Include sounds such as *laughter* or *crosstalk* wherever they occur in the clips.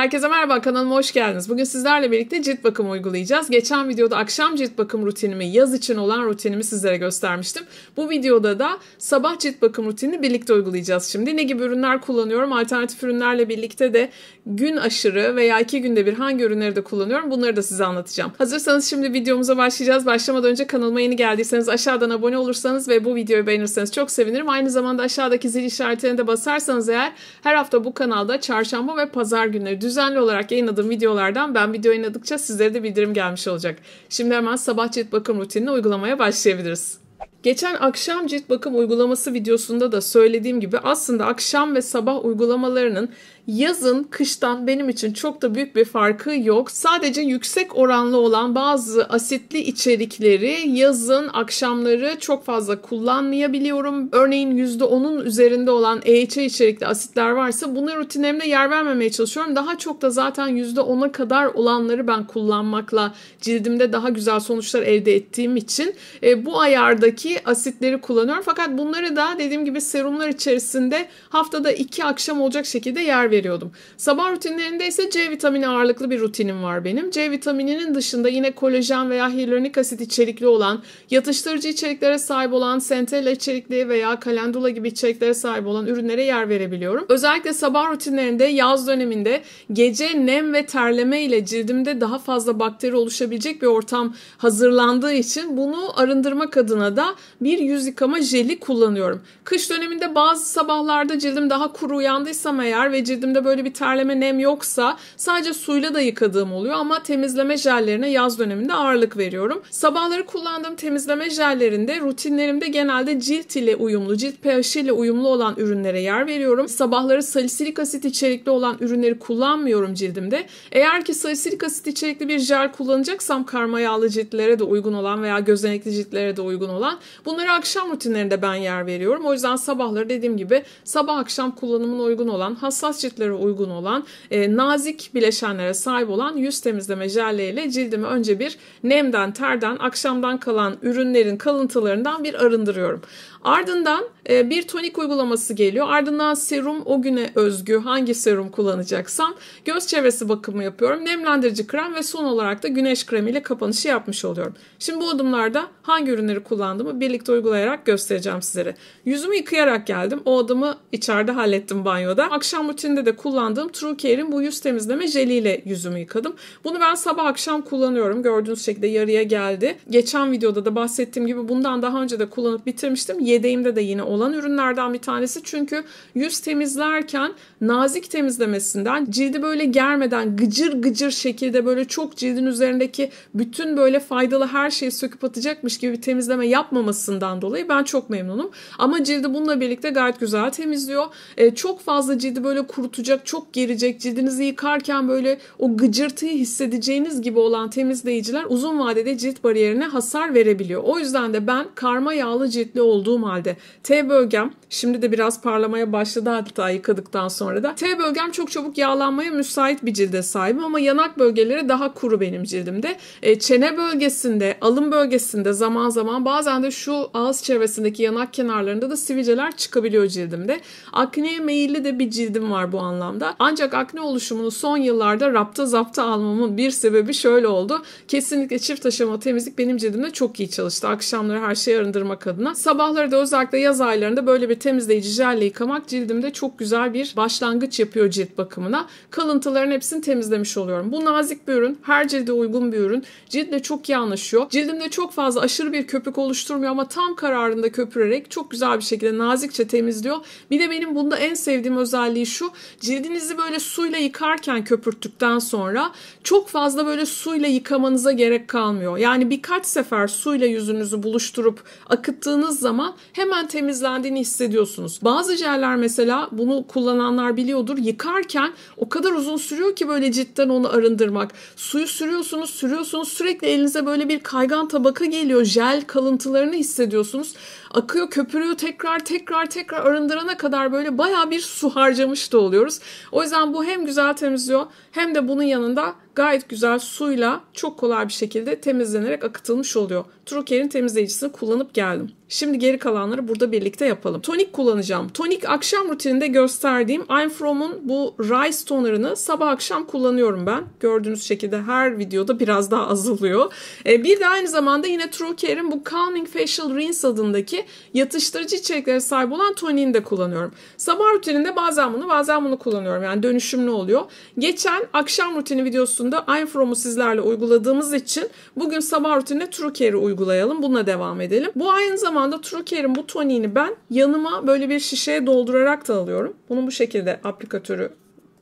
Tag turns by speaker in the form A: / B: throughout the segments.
A: Herkese merhaba, kanalıma hoş geldiniz. Bugün sizlerle birlikte cilt bakımı uygulayacağız. Geçen videoda akşam cilt bakım rutinimi, yaz için olan rutinimi sizlere göstermiştim. Bu videoda da sabah cilt bakım rutinini birlikte uygulayacağız şimdi. Ne gibi ürünler kullanıyorum? Alternatif ürünlerle birlikte de gün aşırı veya iki günde bir hangi ürünleri de kullanıyorum bunları da size anlatacağım. Hazırsanız şimdi videomuza başlayacağız. Başlamadan önce kanalıma yeni geldiyseniz aşağıdan abone olursanız ve bu videoyu beğenirseniz çok sevinirim. Aynı zamanda aşağıdaki zil işaretine de basarsanız eğer her hafta bu kanalda çarşamba ve pazar günleri düzenli olarak yayınladığım videolardan ben video yayınladıkça sizlere de bildirim gelmiş olacak. Şimdi hemen sabah cilt bakım rutinini uygulamaya başlayabiliriz. Geçen akşam cilt bakım uygulaması videosunda da söylediğim gibi aslında akşam ve sabah uygulamalarının Yazın kıştan benim için çok da büyük bir farkı yok. Sadece yüksek oranlı olan bazı asitli içerikleri yazın akşamları çok fazla kullanmayabiliyorum. Örneğin %10'un üzerinde olan EHA içerikli asitler varsa bunu rutinlerimde yer vermemeye çalışıyorum. Daha çok da zaten %10'a kadar olanları ben kullanmakla cildimde daha güzel sonuçlar elde ettiğim için e, bu ayardaki asitleri kullanıyorum. Fakat bunları da dediğim gibi serumlar içerisinde haftada iki akşam olacak şekilde yer değer veriyordum. Sabah rutinlerinde ise C vitamini ağırlıklı bir rutinim var benim. C vitamininin dışında yine kolajen veya hyaluronik asit içerikli olan, yatıştırıcı içeriklere sahip olan, sentella içerikli veya kalendula gibi içeriklere sahip olan ürünlere yer verebiliyorum. Özellikle sabah rutinlerinde yaz döneminde gece nem ve terleme ile cildimde daha fazla bakteri oluşabilecek bir ortam hazırlandığı için bunu arındırmak adına da bir yüz yıkama jeli kullanıyorum. Kış döneminde bazı sabahlarda cildim daha kuru uyandıysam eğer ve cildim cildimde böyle bir terleme nem yoksa sadece suyla da yıkadığım oluyor ama temizleme jellerine yaz döneminde ağırlık veriyorum. Sabahları kullandığım temizleme jellerinde rutinlerimde genelde cilt ile uyumlu, cilt pH ile uyumlu olan ürünlere yer veriyorum. Sabahları salisilik asit içerikli olan ürünleri kullanmıyorum cildimde. Eğer ki salisilik asit içerikli bir jel kullanacaksam karma yağlı ciltlere de uygun olan veya gözenekli ciltlere de uygun olan bunları akşam rutinlerinde ben yer veriyorum. O yüzden sabahları dediğim gibi sabah akşam kullanımına uygun olan hassas cilt çiftlere uygun olan e, nazik bileşenlere sahip olan yüz temizleme jelleriyle cildimi önce bir nemden, terden, akşamdan kalan ürünlerin kalıntılarından bir arındırıyorum. Ardından e, bir tonik uygulaması geliyor. Ardından serum o güne özgü hangi serum kullanacaksam göz çevresi bakımı yapıyorum. Nemlendirici krem ve son olarak da güneş kremiyle kapanışı yapmış oluyorum. Şimdi bu adımlarda hangi ürünleri kullandığımı birlikte uygulayarak göstereceğim sizlere. Yüzümü yıkayarak geldim. O adımı içeride hallettim banyoda. Akşam rutininde ürünlerinde de kullandığım True Care'in bu yüz temizleme jeliyle yüzümü yıkadım. Bunu ben sabah akşam kullanıyorum. Gördüğünüz şekilde yarıya geldi. Geçen videoda da bahsettiğim gibi bundan daha önce de kullanıp bitirmiştim. Yedeğimde de yine olan ürünlerden bir tanesi. Çünkü yüz temizlerken nazik temizlemesinden cildi böyle germeden gıcır gıcır şekilde böyle çok cildin üzerindeki bütün böyle faydalı her şeyi söküp atacakmış gibi bir temizleme yapmamasından dolayı ben çok memnunum. Ama cildi bununla birlikte gayet güzel temizliyor. E, çok fazla cildi böyle kuru kurutacak, çok gerecek, cildinizi yıkarken böyle o gıcırtıyı hissedeceğiniz gibi olan temizleyiciler uzun vadede cilt bariyerine hasar verebiliyor. O yüzden de ben karma yağlı ciltli olduğum halde T bölgem şimdi de biraz parlamaya başladı hatta yıkadıktan sonra da T bölgem çok çabuk yağlanmaya müsait bir cilde sahip ama yanak bölgeleri daha kuru benim cildimde. E, çene bölgesinde, alın bölgesinde zaman zaman bazen de şu ağız çevresindeki yanak kenarlarında da sivilceler çıkabiliyor cildimde. Akneye meyilli de bir cildim var bu anlamda. Ancak akne oluşumunu son yıllarda rapta zapta almamın bir sebebi şöyle oldu. Kesinlikle çift aşama temizlik benim cildimde çok iyi çalıştı. Akşamları her şeyi arındırmak adına. Sabahları da özellikle yaz aylarında böyle bir temizleyici jelle yıkamak cildimde çok güzel bir başlangıç yapıyor cilt bakımına. Kalıntıların hepsini temizlemiş oluyorum. Bu nazik bir ürün. Her cilde uygun bir ürün. Ciltle çok iyi anlaşıyor. Cildimde çok fazla aşırı bir köpük oluşturmuyor ama tam kararında köpürerek çok güzel bir şekilde nazikçe temizliyor. Bir de benim bunda en sevdiğim özelliği şu cildinizi böyle suyla yıkarken köpürttükten sonra çok fazla böyle suyla yıkamanıza gerek kalmıyor. Yani birkaç sefer suyla yüzünüzü buluşturup akıttığınız zaman hemen temizlendiğini hissediyorsunuz. Bazı jeller mesela bunu kullananlar biliyordur. Yıkarken o kadar uzun sürüyor ki böyle cidden onu arındırmak. Suyu sürüyorsunuz, sürüyorsunuz. Sürekli elinize böyle bir kaygan tabaka geliyor. Jel kalıntılarını hissediyorsunuz akıyor köpürüyor tekrar tekrar tekrar arındırana kadar böyle baya bir su harcamış da oluyoruz. O yüzden bu hem güzel temizliyor hem de bunun yanında gayet güzel suyla çok kolay bir şekilde temizlenerek akıtılmış oluyor. Truker'in temizleyicisini kullanıp geldim. Şimdi geri kalanları burada birlikte yapalım. Tonik kullanacağım. Tonik akşam rutininde gösterdiğim I'm From'un bu Rice Toner'ını sabah akşam kullanıyorum ben. Gördüğünüz şekilde her videoda biraz daha azalıyor. E, bir de aynı zamanda yine True Care'in bu Calming Facial Rinse adındaki yatıştırıcı içeriklere sahip olan toniğini de kullanıyorum. Sabah rutininde bazen bunu bazen bunu kullanıyorum. Yani dönüşümlü oluyor. Geçen akşam rutini videosu konusunda iFrom'u sizlerle uyguladığımız için bugün sabah rutinine TrueCare'i uygulayalım. Bununla devam edelim. Bu aynı zamanda TrueCare'in bu toniğini ben yanıma böyle bir şişeye doldurarak da alıyorum. Bunu bu şekilde aplikatörü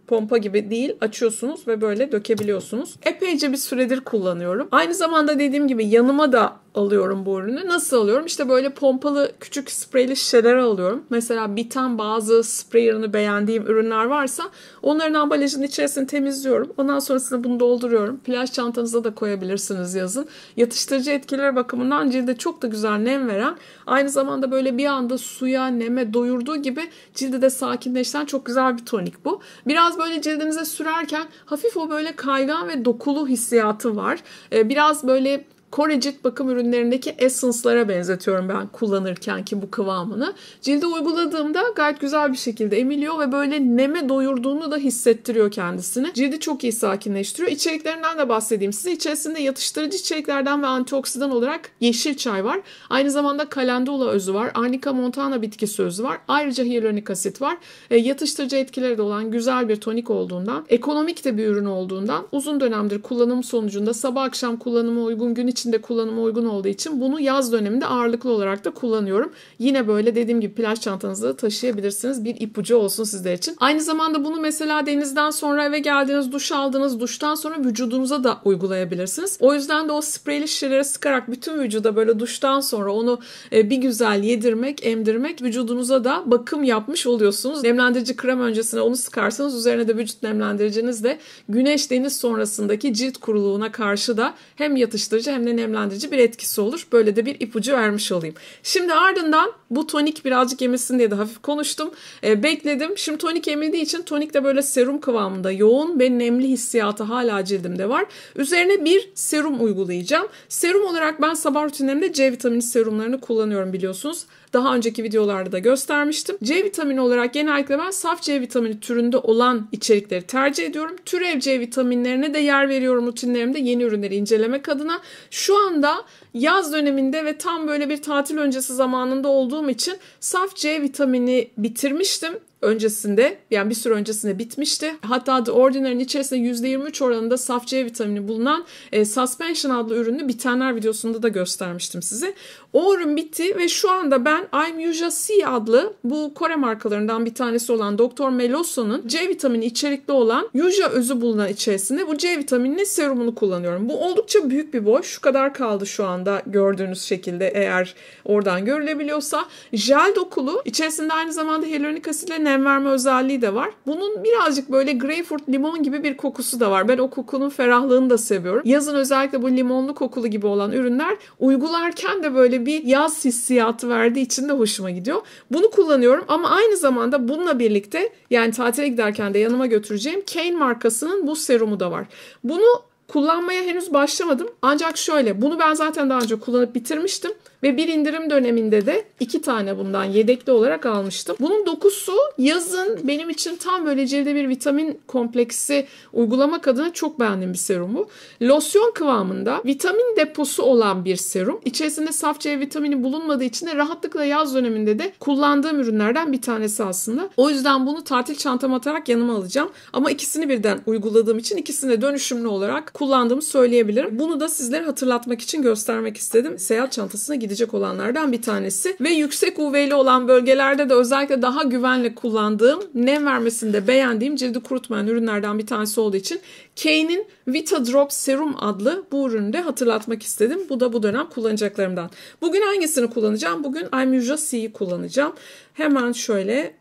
A: pompa gibi değil açıyorsunuz ve böyle dökebiliyorsunuz. Epeyce bir süredir kullanıyorum. Aynı zamanda dediğim gibi yanıma da alıyorum bu ürünü. Nasıl alıyorum? İşte böyle pompalı küçük spreyli şişeler alıyorum. Mesela biten bazı spreylerini beğendiğim ürünler varsa onların ambalajının içerisini temizliyorum. Ondan sonrasında bunu dolduruyorum. Plaj çantanıza da koyabilirsiniz yazın. Yatıştırıcı etkileri bakımından cilde çok da güzel nem veren aynı zamanda böyle bir anda suya neme doyurduğu gibi cilde de sakinleştiren çok güzel bir tonik bu. Biraz böyle cildinize sürerken hafif o böyle kaygan ve dokulu hissiyatı var. Ee, biraz böyle Korecit bakım ürünlerindeki essence'lara benzetiyorum ben kullanırken ki bu kıvamını. Cilde uyguladığımda gayet güzel bir şekilde emiliyor ve böyle neme doyurduğunu da hissettiriyor kendisini. Cildi çok iyi sakinleştiriyor. İçeriklerinden de bahsedeyim size. İçerisinde yatıştırıcı içeriklerden ve antioksidan olarak yeşil çay var. Aynı zamanda kalendula özü var. Arnica montana bitkisi özü var. Ayrıca hyaluronik asit var. E, yatıştırıcı etkileri de olan güzel bir tonik olduğundan, ekonomik de bir ürün olduğundan uzun dönemdir kullanım sonucunda sabah akşam kullanıma uygun gün içinde kullanıma uygun olduğu için bunu yaz döneminde ağırlıklı olarak da kullanıyorum. Yine böyle dediğim gibi plaj çantanızda taşıyabilirsiniz. Bir ipucu olsun sizler için. Aynı zamanda bunu mesela denizden sonra eve geldiğiniz, duş aldınız, duştan sonra vücudunuza da uygulayabilirsiniz. O yüzden de o spreyli şişelere sıkarak bütün vücuda böyle duştan sonra onu e, bir güzel yedirmek, emdirmek vücudunuza da bakım yapmış oluyorsunuz. Nemlendirici krem öncesine onu sıkarsanız üzerine de vücut nemlendiriciniz de güneş deniz sonrasındaki cilt kuruluğuna karşı da hem yatıştırıcı hem de üzerinde nemlendirici bir etkisi olur. Böyle de bir ipucu vermiş olayım. Şimdi ardından bu tonik birazcık yemesin diye de hafif konuştum. E, bekledim. Şimdi tonik emildiği için tonik de böyle serum kıvamında yoğun ve nemli hissiyatı hala cildimde var. Üzerine bir serum uygulayacağım. Serum olarak ben sabah rutinlerimde C vitamini serumlarını kullanıyorum biliyorsunuz. Daha önceki videolarda da göstermiştim. C vitamini olarak genellikle ben saf C vitamini türünde olan içerikleri tercih ediyorum. Türev C vitaminlerine de yer veriyorum rutinlerimde yeni ürünleri incelemek adına. Şu anda yaz döneminde ve tam böyle bir tatil öncesi zamanında olduğum için saf C vitamini bitirmiştim öncesinde yani bir süre öncesinde bitmişti. Hatta The Ordinary'nin içerisinde %23 oranında saf C vitamini bulunan e, Suspension adlı ürünü bitenler videosunda da göstermiştim size. O ürün bitti ve şu anda ben I'm Yuja C adlı bu Kore markalarından bir tanesi olan Dr. Meloso'nun C vitamini içerikli olan Yuja özü bulunan içerisinde bu C vitaminli serumunu kullanıyorum. Bu oldukça büyük bir boş Şu kadar kaldı şu an ekranda gördüğünüz şekilde eğer oradan görülebiliyorsa. Jel dokulu içerisinde aynı zamanda hyaluronik asitle nem verme özelliği de var. Bunun birazcık böyle greyfurt limon gibi bir kokusu da var. Ben o kokunun ferahlığını da seviyorum. Yazın özellikle bu limonlu kokulu gibi olan ürünler uygularken de böyle bir yaz hissiyatı verdiği için de hoşuma gidiyor. Bunu kullanıyorum ama aynı zamanda bununla birlikte yani tatile giderken de yanıma götüreceğim Kane markasının bu serumu da var. Bunu Kullanmaya henüz başlamadım. Ancak şöyle bunu ben zaten daha önce kullanıp bitirmiştim. Ve bir indirim döneminde de iki tane bundan yedekli olarak almıştım. Bunun dokusu yazın benim için tam böyle cilde bir vitamin kompleksi uygulamak adına çok beğendiğim bir serumu. bu. Losyon kıvamında vitamin deposu olan bir serum. İçerisinde saf C vitamini bulunmadığı için de rahatlıkla yaz döneminde de kullandığım ürünlerden bir tanesi aslında. O yüzden bunu tatil çantama atarak yanıma alacağım. Ama ikisini birden uyguladığım için ikisini de dönüşümlü olarak kullandığımı söyleyebilirim. Bunu da sizlere hatırlatmak için göstermek istedim. Seyahat çantasına gidebilirsiniz gidecek olanlardan bir tanesi. Ve yüksek UV'li olan bölgelerde de özellikle daha güvenle kullandığım, nem vermesinde beğendiğim cildi kurutmayan ürünlerden bir tanesi olduğu için Kane'in Vita Drop Serum adlı bu ürünü de hatırlatmak istedim. Bu da bu dönem kullanacaklarımdan. Bugün hangisini kullanacağım? Bugün Aymuja C'yi kullanacağım. Hemen şöyle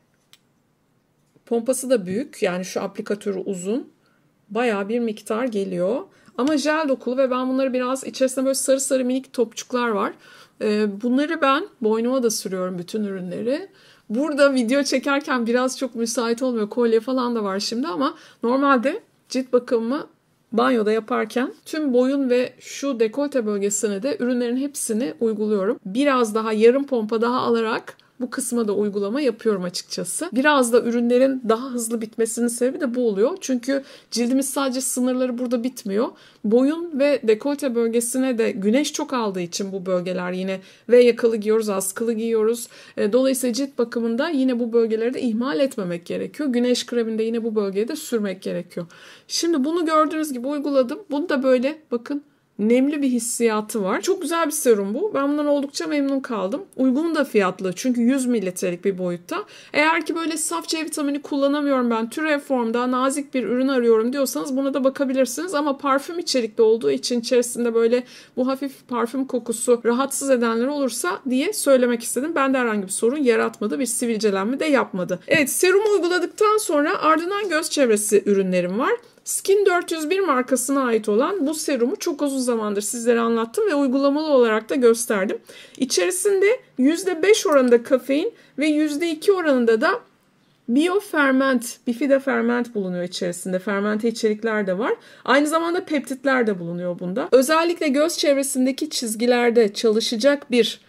A: pompası da büyük. Yani şu aplikatörü uzun. Bayağı bir miktar geliyor. Ama jel dokulu ve ben bunları biraz içerisinde böyle sarı sarı minik topçuklar var. Ee, bunları ben boynuma da sürüyorum bütün ürünleri. Burada video çekerken biraz çok müsait olmuyor. Kolye falan da var şimdi ama normalde cilt bakımımı banyoda yaparken tüm boyun ve şu dekolte bölgesine de ürünlerin hepsini uyguluyorum. Biraz daha yarım pompa daha alarak bu kısma da uygulama yapıyorum açıkçası. Biraz da ürünlerin daha hızlı bitmesinin sebebi de bu oluyor. Çünkü cildimiz sadece sınırları burada bitmiyor. Boyun ve dekolte bölgesine de güneş çok aldığı için bu bölgeler yine V yakalı giyiyoruz, askılı giyiyoruz. E, dolayısıyla cilt bakımında yine bu bölgeleri de ihmal etmemek gerekiyor. Güneş kreminde yine bu bölgeye de sürmek gerekiyor. Şimdi bunu gördüğünüz gibi uyguladım. Bunu da böyle bakın nemli bir hissiyatı var. Çok güzel bir serum bu. Ben bundan oldukça memnun kaldım. Uygun da fiyatlı çünkü 100 mililitrelik bir boyutta. Eğer ki böyle saf C vitamini kullanamıyorum ben türev formda nazik bir ürün arıyorum diyorsanız buna da bakabilirsiniz. Ama parfüm içerikli olduğu için içerisinde böyle bu hafif parfüm kokusu rahatsız edenler olursa diye söylemek istedim. Ben de herhangi bir sorun yaratmadı. Bir sivilcelenme de yapmadı. Evet serumu uyguladıktan sonra ardından göz çevresi ürünlerim var. Skin 401 markasına ait olan bu serumu çok uzun zamandır sizlere anlattım ve uygulamalı olarak da gösterdim. İçerisinde %5 oranında kafein ve %2 oranında da Bioferment, bifida ferment bulunuyor içerisinde. Fermente içerikler de var. Aynı zamanda peptitler de bulunuyor bunda. Özellikle göz çevresindeki çizgilerde çalışacak bir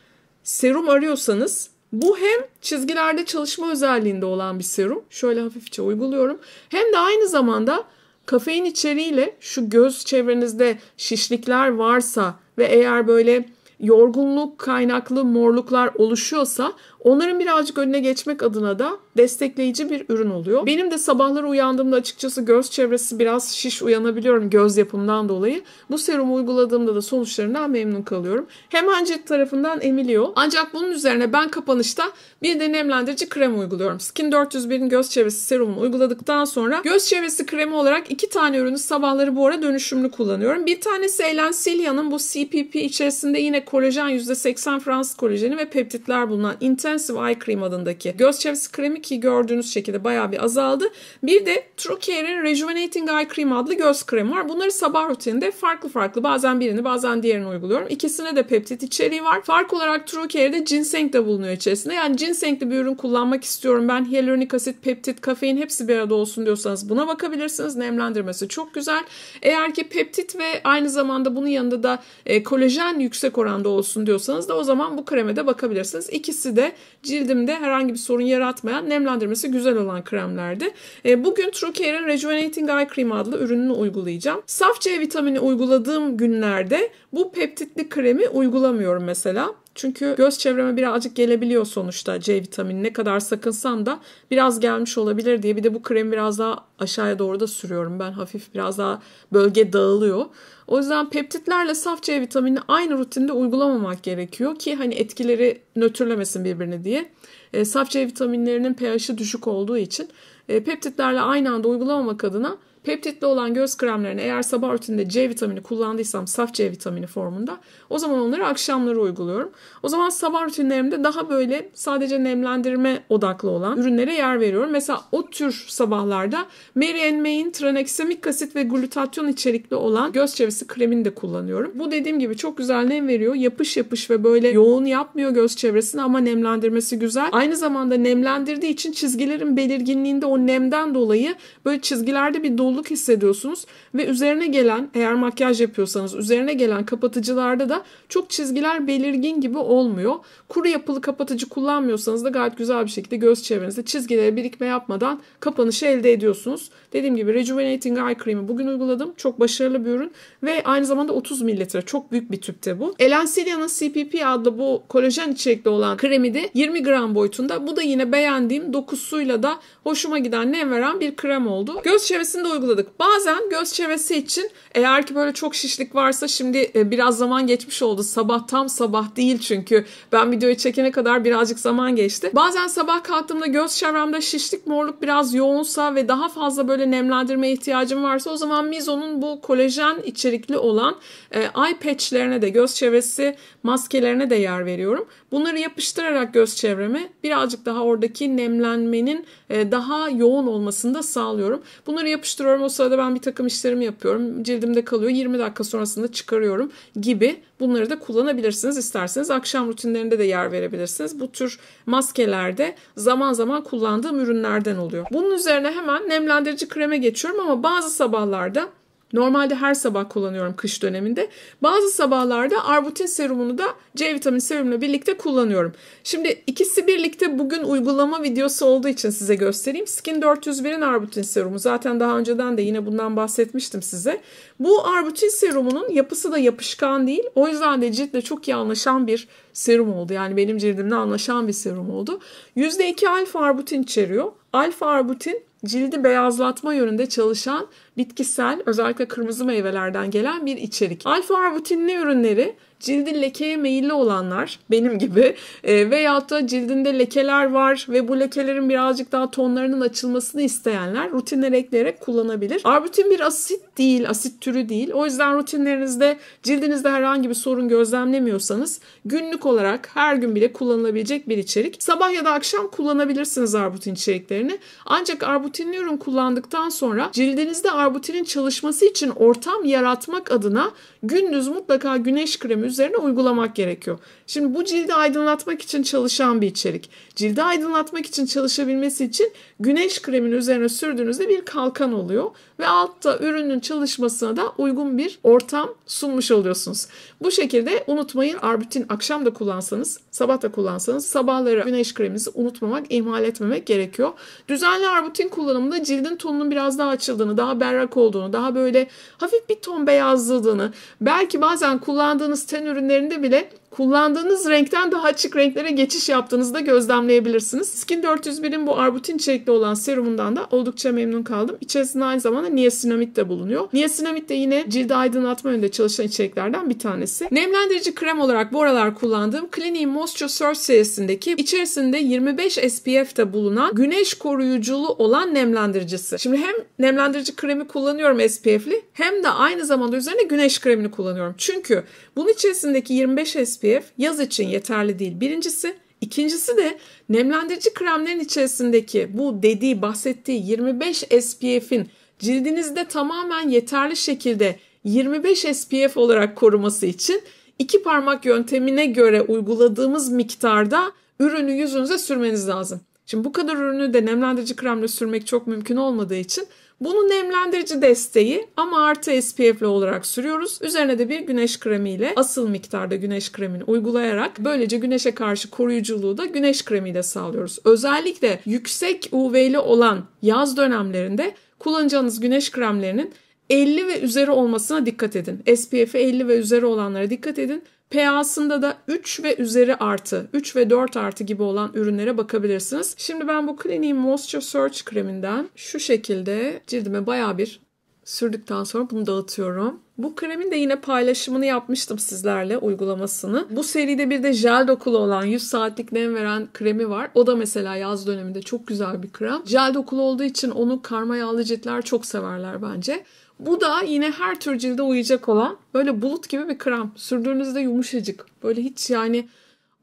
A: serum arıyorsanız bu hem çizgilerde çalışma özelliğinde olan bir serum. Şöyle hafifçe uyguluyorum. Hem de aynı zamanda Kafein içeriğiyle şu göz çevrenizde şişlikler varsa ve eğer böyle yorgunluk kaynaklı morluklar oluşuyorsa onların birazcık önüne geçmek adına da destekleyici bir ürün oluyor. Benim de sabahları uyandığımda açıkçası göz çevresi biraz şiş uyanabiliyorum göz yapımdan dolayı. Bu serumu uyguladığımda da sonuçlarından memnun kalıyorum. Hemen cilt tarafından emiliyor. Ancak bunun üzerine ben kapanışta bir de nemlendirici krem uyguluyorum. Skin 401'in göz çevresi serumunu uyguladıktan sonra göz çevresi kremi olarak iki tane ürünü sabahları bu ara dönüşümlü kullanıyorum. Bir tanesi Elencilia'nın bu CPP içerisinde yine kolajen %80 Fransız kolajeni ve peptitler bulunan Intensive Eye Cream adındaki göz çevresi kremi ki gördüğünüz şekilde baya bir azaldı. Bir de True Rejuvenating Eye Cream adlı göz kremi var. Bunları sabah rutininde farklı farklı bazen birini bazen diğerini uyguluyorum. İkisine de peptit içeriği var. Fark olarak True Care'de ginseng de bulunuyor içerisinde. Yani ginsengli bir ürün kullanmak istiyorum ben. Hyaluronik asit, peptit, kafein hepsi bir arada olsun diyorsanız buna bakabilirsiniz. Nemlendirmesi çok güzel. Eğer ki peptit ve aynı zamanda bunun yanında da e, kolajen yüksek oranda olsun diyorsanız da o zaman bu kreme de bakabilirsiniz. İkisi de cildimde herhangi bir sorun yaratmayan nem nemlendirmesi güzel olan kremlerdi. E, bugün True Care'in Rejuvenating Eye Cream adlı ürününü uygulayacağım. Saf C vitamini uyguladığım günlerde bu peptitli kremi uygulamıyorum mesela. Çünkü göz çevreme birazcık gelebiliyor sonuçta C vitamini. Ne kadar sakınsam da biraz gelmiş olabilir diye. Bir de bu kremi biraz daha aşağıya doğru da sürüyorum. Ben hafif biraz daha bölge dağılıyor. O yüzden peptitlerle saf C vitamini aynı rutinde uygulamamak gerekiyor ki hani etkileri nötrlemesin birbirini diye. E, saf C vitaminlerinin pH'i düşük olduğu için e, peptitlerle aynı anda uygulamamak adına Peptitli olan göz kremlerini eğer sabah rutininde C vitamini kullandıysam saf C vitamini formunda o zaman onları akşamları uyguluyorum. O zaman sabah rutinlerimde daha böyle sadece nemlendirme odaklı olan ürünlere yer veriyorum. Mesela o tür sabahlarda Mary May'in tranexamik asit ve glutatyon içerikli olan göz çevresi kremini de kullanıyorum. Bu dediğim gibi çok güzel nem veriyor. Yapış yapış ve böyle yoğun yapmıyor göz çevresini ama nemlendirmesi güzel. Aynı zamanda nemlendirdiği için çizgilerin belirginliğinde o nemden dolayı böyle çizgilerde bir dolu sorumluluk hissediyorsunuz ve üzerine gelen eğer makyaj yapıyorsanız üzerine gelen kapatıcılarda da çok çizgiler belirgin gibi olmuyor. Kuru yapılı kapatıcı kullanmıyorsanız da gayet güzel bir şekilde göz çevrenizde çizgilere birikme yapmadan kapanışı elde ediyorsunuz. Dediğim gibi Rejuvenating Eye Cream'i bugün uyguladım. Çok başarılı bir ürün ve aynı zamanda 30 mililitre çok büyük bir tüpte bu. Elencelia'nın CPP adlı bu kolajen içerikli olan kremi de 20 gram boyutunda. Bu da yine beğendiğim dokusuyla da hoşuma giden nem veren bir krem oldu. Göz çevresinde uyguladım uyguladık. Bazen göz çevresi için eğer ki böyle çok şişlik varsa şimdi e, biraz zaman geçmiş oldu. Sabah tam sabah değil çünkü ben videoyu çekene kadar birazcık zaman geçti. Bazen sabah kalktığımda göz çevremde şişlik morluk biraz yoğunsa ve daha fazla böyle nemlendirmeye ihtiyacım varsa o zaman Mizo'nun bu kolajen içerikli olan e, eye patchlerine de göz çevresi maskelerine de yer veriyorum. Bunları yapıştırarak göz çevremi birazcık daha oradaki nemlenmenin e, daha yoğun olmasını da sağlıyorum. Bunları yapıştırıyorum. O sırada ben bir takım işlerimi yapıyorum. Cildimde kalıyor. 20 dakika sonrasında çıkarıyorum gibi bunları da kullanabilirsiniz. isterseniz, akşam rutinlerinde de yer verebilirsiniz. Bu tür maskelerde zaman zaman kullandığım ürünlerden oluyor. Bunun üzerine hemen nemlendirici kreme geçiyorum ama bazı sabahlarda Normalde her sabah kullanıyorum kış döneminde. Bazı sabahlarda arbutin serumunu da C vitamini serumuyla birlikte kullanıyorum. Şimdi ikisi birlikte bugün uygulama videosu olduğu için size göstereyim. Skin 401'in arbutin serumu zaten daha önceden de yine bundan bahsetmiştim size. Bu arbutin serumunun yapısı da yapışkan değil. O yüzden de ciltle çok iyi anlaşan bir serum oldu. Yani benim cildimle anlaşan bir serum oldu. %2 alfa arbutin içeriyor. Alfa arbutin cildi beyazlatma yönünde çalışan bitkisel özellikle kırmızı meyvelerden gelen bir içerik. Alfa arbutinli ürünleri cildi lekeye meyilli olanlar benim gibi e, veyahut da cildinde lekeler var ve bu lekelerin birazcık daha tonlarının açılmasını isteyenler rutinlere ekleyerek kullanabilir. Arbutin bir asit değil, asit türü değil. O yüzden rutinlerinizde cildinizde herhangi bir sorun gözlemlemiyorsanız günlük olarak her gün bile kullanılabilecek bir içerik. Sabah ya da akşam kullanabilirsiniz arbutin içeriklerini. Ancak arbutinli ürün kullandıktan sonra cildinizde arbutin Arbutin'in çalışması için ortam yaratmak adına gündüz mutlaka güneş kremi üzerine uygulamak gerekiyor. Şimdi bu cildi aydınlatmak için çalışan bir içerik. Cildi aydınlatmak için çalışabilmesi için güneş kremini üzerine sürdüğünüzde bir kalkan oluyor ve altta ürünün çalışmasına da uygun bir ortam sunmuş oluyorsunuz. Bu şekilde unutmayın arbutin akşam da kullansanız, sabah da kullansanız sabahları güneş kreminizi unutmamak, ihmal etmemek gerekiyor. Düzenli arbutin kullanımında cildin tonunun biraz daha açıldığını, daha berrak olduğunu, daha böyle hafif bir ton beyazladığını, belki bazen kullandığınız ten ürünlerinde bile Kullandığınız renkten daha açık renklere geçiş yaptığınızda gözlemleyebilirsiniz. Skin 401'in bu arbutin içerikli olan serumundan da oldukça memnun kaldım. İçerisinde aynı zamanda niasinamid de bulunuyor. Niasinamid de yine cildi aydınlatma yönünde çalışan içeriklerden bir tanesi. Nemlendirici krem olarak bu aralar kullandığım Clinique Moisture Surge serisindeki içerisinde 25 SPF de bulunan güneş koruyuculu olan nemlendiricisi. Şimdi hem nemlendirici kremi kullanıyorum SPF'li hem de aynı zamanda üzerine güneş kremini kullanıyorum. Çünkü bunun içerisindeki 25 SPF SPF yaz için yeterli değil. Birincisi İkincisi de nemlendirici kremlerin içerisindeki bu dediği bahsettiği 25 SPF'in cildinizde tamamen yeterli şekilde 25 SPF olarak koruması için iki parmak yöntemine göre uyguladığımız miktarda ürünü yüzünüze sürmeniz lazım. Şimdi bu kadar ürünü de nemlendirici kremle sürmek çok mümkün olmadığı için bunu nemlendirici desteği ama artı SPF'li olarak sürüyoruz. Üzerine de bir güneş kremi ile asıl miktarda güneş kremini uygulayarak böylece güneşe karşı koruyuculuğu da güneş kremiyle sağlıyoruz. Özellikle yüksek UV'li olan yaz dönemlerinde kullanacağınız güneş kremlerinin 50 ve üzeri olmasına dikkat edin. SPF'i 50 ve üzeri olanlara dikkat edin. PA'sında da 3 ve üzeri artı, 3 ve 4 artı gibi olan ürünlere bakabilirsiniz. Şimdi ben bu Clinique Moisture Surge kreminden şu şekilde cildime baya bir sürdükten sonra bunu dağıtıyorum. Bu kremin de yine paylaşımını yapmıştım sizlerle uygulamasını. Bu seride bir de jel dokulu olan 100 saatlik nem veren kremi var. O da mesela yaz döneminde çok güzel bir krem. Jel dokulu olduğu için onu karma yağlı ciltler çok severler bence. Bu da yine her tür cilde uyacak olan böyle bulut gibi bir krem. Sürdüğünüzde yumuşacık. Böyle hiç yani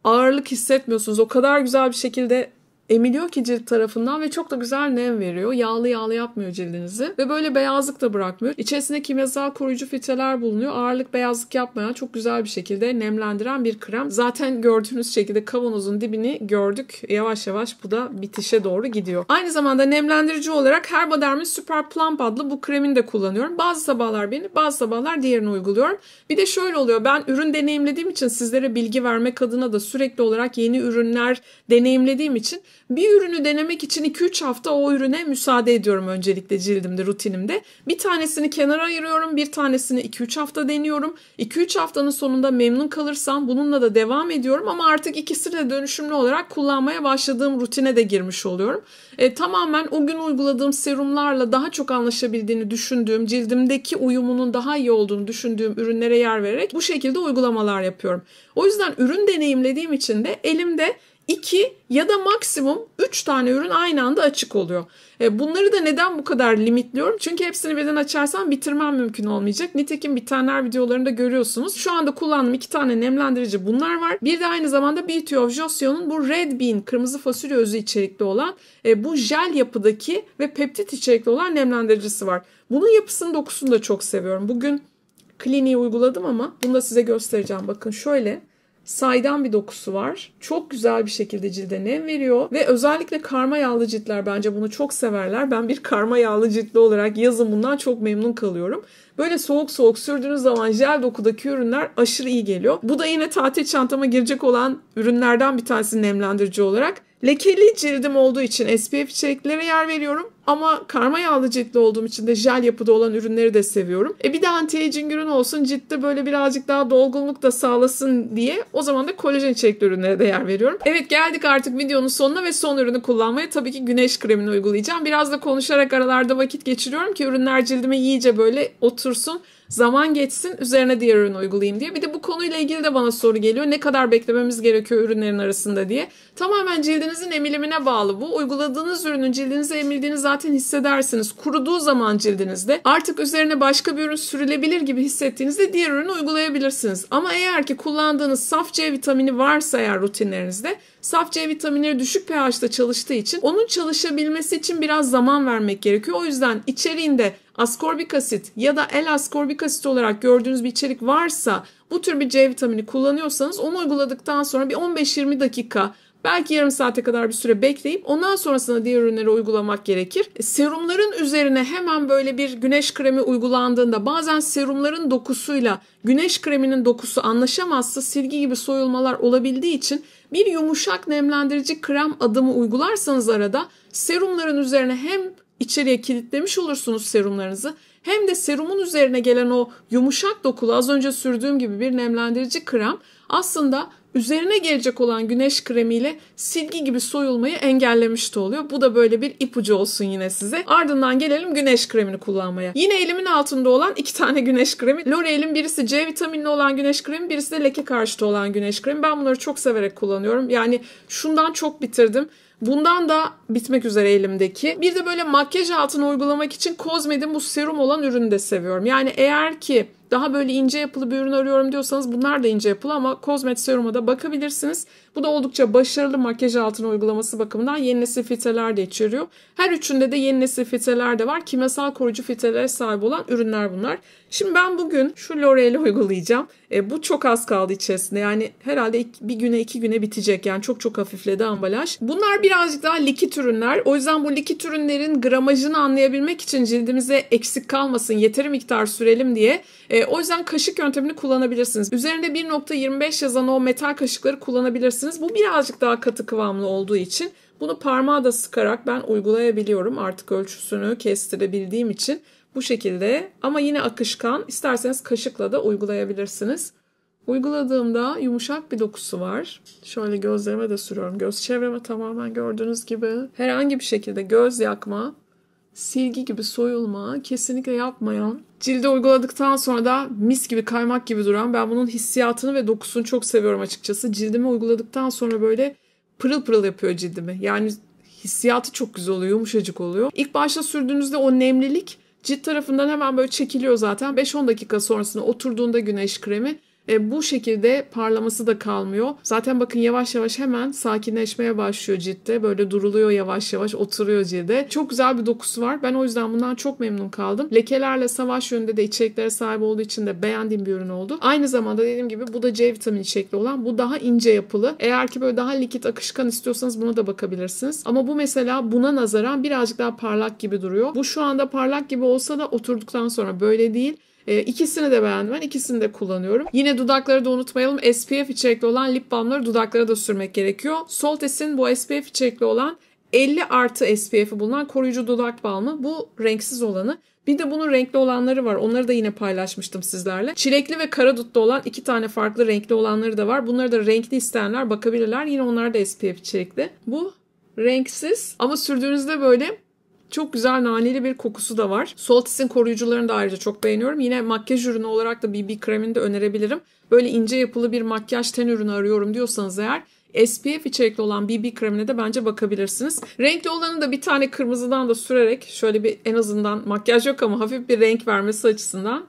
A: ağırlık hissetmiyorsunuz. O kadar güzel bir şekilde emiliyor ki cilt tarafından ve çok da güzel nem veriyor. Yağlı yağlı yapmıyor cildinizi ve böyle beyazlık da bırakmıyor. İçerisinde kimyasal koruyucu filtreler bulunuyor. Ağırlık beyazlık yapmayan çok güzel bir şekilde nemlendiren bir krem. Zaten gördüğünüz şekilde kavanozun dibini gördük. Yavaş yavaş bu da bitişe doğru gidiyor. Aynı zamanda nemlendirici olarak Herbaderm'in Super Plump adlı bu kremini de kullanıyorum. Bazı sabahlar beni, bazı sabahlar diğerini uyguluyorum. Bir de şöyle oluyor. Ben ürün deneyimlediğim için sizlere bilgi vermek adına da sürekli olarak yeni ürünler deneyimlediğim için bir ürünü denemek için 2-3 hafta o ürüne müsaade ediyorum öncelikle cildimde, rutinimde. Bir tanesini kenara ayırıyorum, bir tanesini 2-3 hafta deniyorum. 2-3 haftanın sonunda memnun kalırsam bununla da devam ediyorum ama artık ikisini de dönüşümlü olarak kullanmaya başladığım rutine de girmiş oluyorum. E, tamamen o gün uyguladığım serumlarla daha çok anlaşabildiğini düşündüğüm, cildimdeki uyumunun daha iyi olduğunu düşündüğüm ürünlere yer vererek bu şekilde uygulamalar yapıyorum. O yüzden ürün deneyimlediğim için de elimde 2 ya da maksimum 3 tane ürün aynı anda açık oluyor. E, bunları da neden bu kadar limitliyorum? Çünkü hepsini birden açarsam bitirmem mümkün olmayacak. Nitekim bitenler videolarında görüyorsunuz. Şu anda kullandığım iki tane nemlendirici bunlar var. Bir de aynı zamanda Beauty of Joseon'un bu Red Bean kırmızı fasulye özü içerikli olan e, bu jel yapıdaki ve peptit içerikli olan nemlendiricisi var. Bunun yapısını dokusunu da çok seviyorum. Bugün kliniği uyguladım ama bunu da size göstereceğim. Bakın şöyle saydam bir dokusu var. Çok güzel bir şekilde cilde nem veriyor ve özellikle karma yağlı ciltler bence bunu çok severler. Ben bir karma yağlı ciltli olarak yazın bundan çok memnun kalıyorum. Böyle soğuk soğuk sürdüğünüz zaman jel dokudaki ürünler aşırı iyi geliyor. Bu da yine tatil çantama girecek olan ürünlerden bir tanesi nemlendirici olarak. Lekeli cildim olduğu için SPF içeriklere yer veriyorum. Ama karma yağlı ciltli olduğum için de jel yapıda olan ürünleri de seviyorum. E bir de anti-aging ürün olsun ciltte böyle birazcık daha dolgunluk da sağlasın diye o zaman da kolajen içerikli ürünlere de yer veriyorum. Evet geldik artık videonun sonuna ve son ürünü kullanmaya tabii ki güneş kremini uygulayacağım. Biraz da konuşarak aralarda vakit geçiriyorum ki ürünler cildime iyice böyle otursun zaman geçsin üzerine diğer ürünü uygulayayım diye. Bir de bu konuyla ilgili de bana soru geliyor. Ne kadar beklememiz gerekiyor ürünlerin arasında diye. Tamamen cildinizin emilimine bağlı bu. Uyguladığınız ürünün cildinize emildiğini zaten hissedersiniz. Kuruduğu zaman cildinizde artık üzerine başka bir ürün sürülebilir gibi hissettiğinizde diğer ürünü uygulayabilirsiniz. Ama eğer ki kullandığınız saf C vitamini varsa eğer rutinlerinizde saf C vitaminleri düşük pH'ta çalıştığı için onun çalışabilmesi için biraz zaman vermek gerekiyor. O yüzden içeriğinde askorbik asit ya da el askorbik asit olarak gördüğünüz bir içerik varsa bu tür bir C vitamini kullanıyorsanız onu uyguladıktan sonra bir 15-20 dakika Belki yarım saate kadar bir süre bekleyip ondan sonrasında diğer ürünleri uygulamak gerekir. E, serumların üzerine hemen böyle bir güneş kremi uygulandığında bazen serumların dokusuyla güneş kreminin dokusu anlaşamazsa silgi gibi soyulmalar olabildiği için bir yumuşak nemlendirici krem adımı uygularsanız arada serumların üzerine hem içeriye kilitlemiş olursunuz serumlarınızı. Hem de serumun üzerine gelen o yumuşak dokulu az önce sürdüğüm gibi bir nemlendirici krem aslında üzerine gelecek olan güneş kremiyle silgi gibi soyulmayı engellemiş de oluyor. Bu da böyle bir ipucu olsun yine size. Ardından gelelim güneş kremini kullanmaya. Yine elimin altında olan iki tane güneş kremi. L'Oreal'in birisi C vitaminli olan güneş kremi, birisi de leke karşıtı olan güneş kremi. Ben bunları çok severek kullanıyorum. Yani şundan çok bitirdim. Bundan da bitmek üzere elimdeki. Bir de böyle makyaj altına uygulamak için Cosmed'in bu serum olan ürünü de seviyorum. Yani eğer ki daha böyle ince yapılı bir ürün arıyorum diyorsanız bunlar da ince yapılı ama Cosmet Serum'a da bakabilirsiniz. Bu da oldukça başarılı makyaj altına uygulaması bakımından yeni nesil filtreler de içeriyor. Her üçünde de yeni nesil filtreler de var. Kimyasal koruyucu filtrelere sahip olan ürünler bunlar. Şimdi ben bugün şu L'Oreal'i *laughs* uygulayacağım. E, bu çok az kaldı içerisinde. Yani herhalde bir güne iki güne bitecek. Yani çok çok hafifledi ambalaj. Bunlar bir birazcık daha likit ürünler. O yüzden bu likit ürünlerin gramajını anlayabilmek için cildimize eksik kalmasın, yeteri miktar sürelim diye. E, o yüzden kaşık yöntemini kullanabilirsiniz. Üzerinde 1.25 yazan o metal kaşıkları kullanabilirsiniz. Bu birazcık daha katı kıvamlı olduğu için bunu parmağa da sıkarak ben uygulayabiliyorum. Artık ölçüsünü kestirebildiğim için bu şekilde ama yine akışkan. isterseniz kaşıkla da uygulayabilirsiniz. Uyguladığımda yumuşak bir dokusu var. Şöyle gözlerime de sürüyorum. Göz çevreme tamamen gördüğünüz gibi. Herhangi bir şekilde göz yakma, silgi gibi soyulma kesinlikle yapmayan. Cilde uyguladıktan sonra da mis gibi kaymak gibi duran. Ben bunun hissiyatını ve dokusunu çok seviyorum açıkçası. Cildime uyguladıktan sonra böyle pırıl pırıl yapıyor cildimi. Yani hissiyatı çok güzel oluyor, yumuşacık oluyor. İlk başta sürdüğünüzde o nemlilik cilt tarafından hemen böyle çekiliyor zaten. 5-10 dakika sonrasında oturduğunda güneş kremi e, bu şekilde parlaması da kalmıyor. Zaten bakın yavaş yavaş hemen sakinleşmeye başlıyor ciltte. Böyle duruluyor yavaş yavaş oturuyor cilde. Çok güzel bir dokusu var. Ben o yüzden bundan çok memnun kaldım. Lekelerle savaş yönünde de içeriklere sahip olduğu için de beğendiğim bir ürün oldu. Aynı zamanda dediğim gibi bu da C vitamini içerikli olan. Bu daha ince yapılı. Eğer ki böyle daha likit akışkan istiyorsanız buna da bakabilirsiniz. Ama bu mesela buna nazaran birazcık daha parlak gibi duruyor. Bu şu anda parlak gibi olsa da oturduktan sonra böyle değil. E, ikisini de beğendim ben. İkisini de kullanıyorum. Yine dudakları da unutmayalım. SPF içerikli olan lip balmları dudaklara da sürmek gerekiyor. Soltes'in bu SPF içerikli olan 50 artı SPF'i bulunan koruyucu dudak balmı. Bu renksiz olanı. Bir de bunun renkli olanları var. Onları da yine paylaşmıştım sizlerle. Çilekli ve kara dutlu olan iki tane farklı renkli olanları da var. Bunları da renkli isteyenler bakabilirler. Yine onlar da SPF içerikli. Bu renksiz ama sürdüğünüzde böyle çok güzel naneli bir kokusu da var. Soltis'in koruyucularını da ayrıca çok beğeniyorum. Yine makyaj ürünü olarak da BB kremini de önerebilirim. Böyle ince yapılı bir makyaj ten ürünü arıyorum diyorsanız eğer SPF içerikli olan BB kremine de bence bakabilirsiniz. Renkli olanı da bir tane kırmızıdan da sürerek şöyle bir en azından makyaj yok ama hafif bir renk vermesi açısından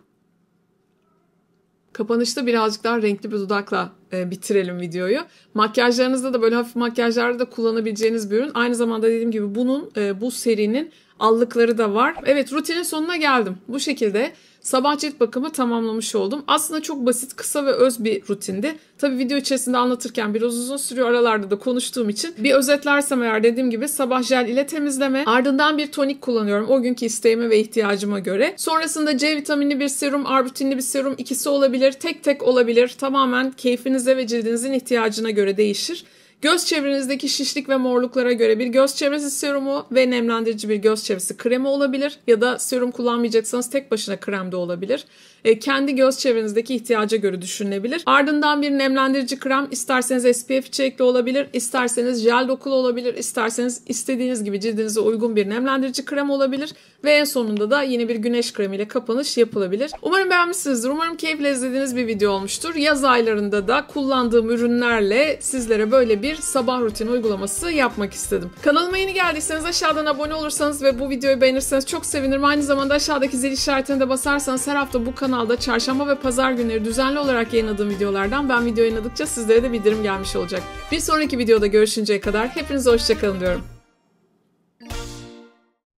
A: Kapanışta birazcık daha renkli bir dudakla e, bitirelim videoyu. Makyajlarınızda da böyle hafif makyajlarda da kullanabileceğiniz bir ürün. Aynı zamanda dediğim gibi bunun e, bu serinin allıkları da var. Evet rutinin sonuna geldim. Bu şekilde sabah cilt bakımı tamamlamış oldum. Aslında çok basit, kısa ve öz bir rutindi. Tabii video içerisinde anlatırken biraz uzun sürüyor. Aralarda da konuştuğum için bir özetlersem eğer dediğim gibi sabah jel ile temizleme. Ardından bir tonik kullanıyorum o günkü isteğime ve ihtiyacıma göre. Sonrasında C vitaminli bir serum, arbutinli bir serum ikisi olabilir, tek tek olabilir. Tamamen keyfinize ve cildinizin ihtiyacına göre değişir. Göz çevrenizdeki şişlik ve morluklara göre bir göz çevresi serumu ve nemlendirici bir göz çevresi kremi olabilir ya da serum kullanmayacaksanız tek başına krem de olabilir. E, kendi göz çevrenizdeki ihtiyaca göre düşünülebilir. Ardından bir nemlendirici krem isterseniz SPF içerikli olabilir, isterseniz jel dokulu olabilir, isterseniz istediğiniz gibi cildinize uygun bir nemlendirici krem olabilir. Ve en sonunda da yine bir güneş kremiyle kapanış yapılabilir. Umarım beğenmişsinizdir. Umarım keyifle izlediğiniz bir video olmuştur. Yaz aylarında da kullandığım ürünlerle sizlere böyle bir sabah rutini uygulaması yapmak istedim. Kanalıma yeni geldiyseniz aşağıdan abone olursanız ve bu videoyu beğenirseniz çok sevinirim. Aynı zamanda aşağıdaki zil işaretine de basarsanız her hafta bu kanalda çarşamba ve pazar günleri düzenli olarak yayınladığım videolardan ben video yayınladıkça sizlere de bildirim gelmiş olacak. Bir sonraki videoda görüşünceye kadar hepinize hoşçakalın diyorum.